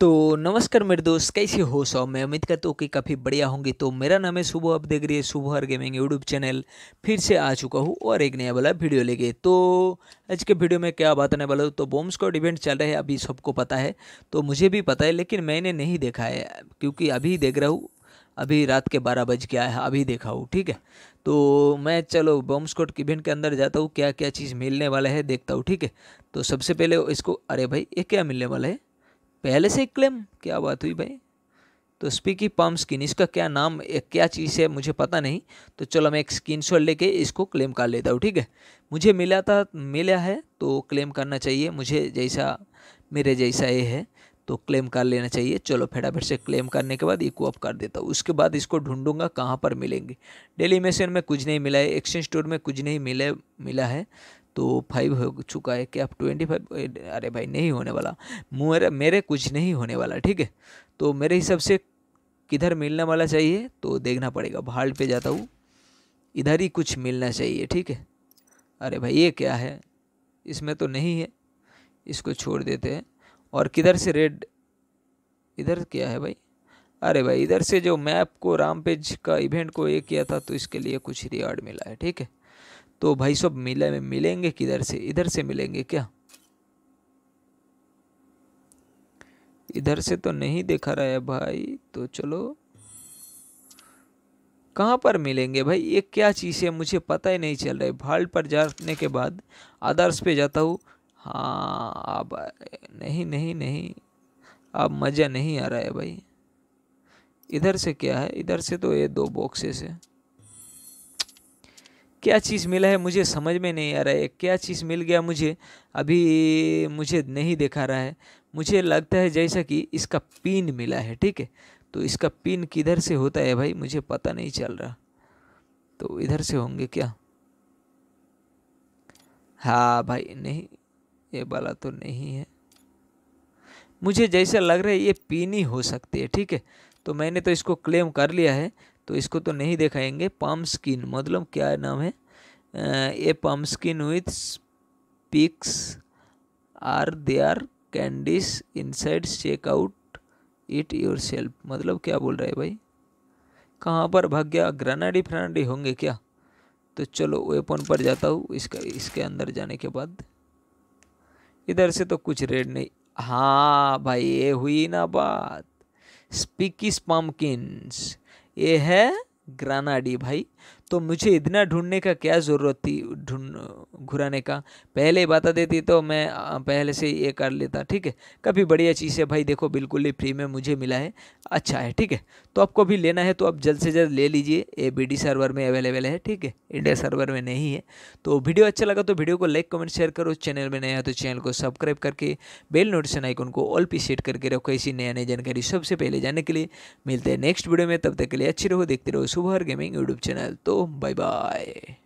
तो नमस्कार मेरे दोस्त कैसे हो सौ मैं उम्मीद करता हूँ कि काफ़ी बढ़िया होंगी तो मेरा नाम है सुबह आप देख रही है सुबह हर गेमिंग यूट्यूब चैनल फिर से आ चुका हूँ और एक नया वाला वीडियो लेके तो आज के वीडियो में क्या बात आने वाला हूँ तो बॉम्ब स्कॉट इवेंट चल रहा है अभी सबको पता है तो मुझे भी पता है लेकिन मैंने नहीं देखा है क्योंकि अभी देख रहा हूँ अभी रात के बारह बज के आया है अभी देखा हूँ ठीक है तो मैं चलो बॉम्ब इवेंट के अंदर जाता हूँ क्या क्या चीज़ मिलने वाला है देखता हूँ ठीक है तो सबसे पहले इसको अरे भाई ये क्या मिलने वाला है पहले से क्लेम क्या बात हुई भाई तो स्पीकी पम स्किन इसका क्या नाम क्या चीज़ है मुझे पता नहीं तो चलो मैं एक स्क्रीन शॉट लेके इसको क्लेम कर लेता हूँ ठीक है मुझे मिला था मिला है तो क्लेम करना चाहिए मुझे जैसा मेरे जैसा ये है तो क्लेम कर लेना चाहिए चलो फटाफट से क्लेम करने के बाद इको अप कर देता हूँ उसके बाद इसको ढूंढूंगा कहाँ पर मिलेंगे डेली मेसन में कुछ नहीं मिला है एक्सचेंज स्टोर में कुछ नहीं मिले मिला है तो फाइव हो चुका है कि आप ट्वेंटी फाइव अरे भाई नहीं होने वाला मेरे मेरे कुछ नहीं होने वाला ठीक है तो मेरे हिसाब से किधर मिलने वाला चाहिए तो देखना पड़ेगा भाल्ट पे जाता हूँ इधर ही कुछ मिलना चाहिए ठीक है अरे भाई ये क्या है इसमें तो नहीं है इसको छोड़ देते हैं और किधर से रेड इधर क्या है भाई अरे भाई इधर से जो मैप को राम पेज का इवेंट को ये किया था तो इसके लिए कुछ रिवार्ड मिला है ठीक है तो भाई सब मिले मिलेंगे किधर से इधर से मिलेंगे क्या इधर से तो नहीं देखा रहा है भाई तो चलो कहाँ पर मिलेंगे भाई ये क्या चीज़ है मुझे पता ही नहीं चल रहा है भाल पर जाने के बाद आदर्श पे जाता हूँ हाँ अब नहीं नहीं नहीं अब मज़ा नहीं आ रहा है भाई इधर से क्या है इधर से तो ये दो बॉक्सेस है क्या चीज़ मिला है मुझे समझ में नहीं आ रहा है क्या चीज़ मिल गया मुझे अभी मुझे नहीं दिखा रहा है मुझे लगता है जैसा कि इसका पिन मिला है ठीक है तो इसका पिन किधर से होता है भाई मुझे पता नहीं चल रहा तो इधर से होंगे क्या हाँ भाई नहीं ये वाला तो नहीं है मुझे जैसा लग रहा है ये पिन ही हो सकती है ठीक है तो मैंने तो इसको क्लेम कर लिया है तो इसको तो नहीं दिखाएंगे पम स्किन मतलब क्या नाम है a pumpkin with picks are there are candies inside check out it yourself मतलब क्या बोल रहा है भाई कहाँ पर भाग गया ग्रानाडी फ्रानाडी होंगे क्या तो चलो वेपन पर जाता हूँ इसका इसके अंदर जाने के बाद इधर से तो कुछ रेड नहीं हाँ भाई ये हुई ना बात स्पीकिस पम्पकिंस ये है ग्रानाडी भाई तो मुझे इतना ढूंढने का क्या ज़रूरत थी ढूंढ घुराने का पहले ही बता देती तो मैं पहले से ये कर लेता ठीक है कभी बढ़िया चीज़ है भाई देखो बिल्कुल ही फ्री में मुझे मिला है अच्छा है ठीक है तो आपको भी लेना है तो आप जल्द से जल्द ले लीजिए ए बी सर्वर में अवेलेबल है ठीक है इंडिया सर्वर में नहीं है तो वीडियो अच्छा लगा तो वीडियो को लाइक कमेंट शेयर करो चैनल में नया तो चैनल को सब्सक्राइब करके बेल नोटिफिकेशन आइकन को ऑल पी सेट करके रखो ऐसी नया नई जानकारी सबसे पहले जानने के लिए मिलते हैं नेक्स्ट वीडियो में तब तक के लिए अच्छी रहो देखते रहो सुबह गेमिंग यूट्यूब चैनल तो Bye bye.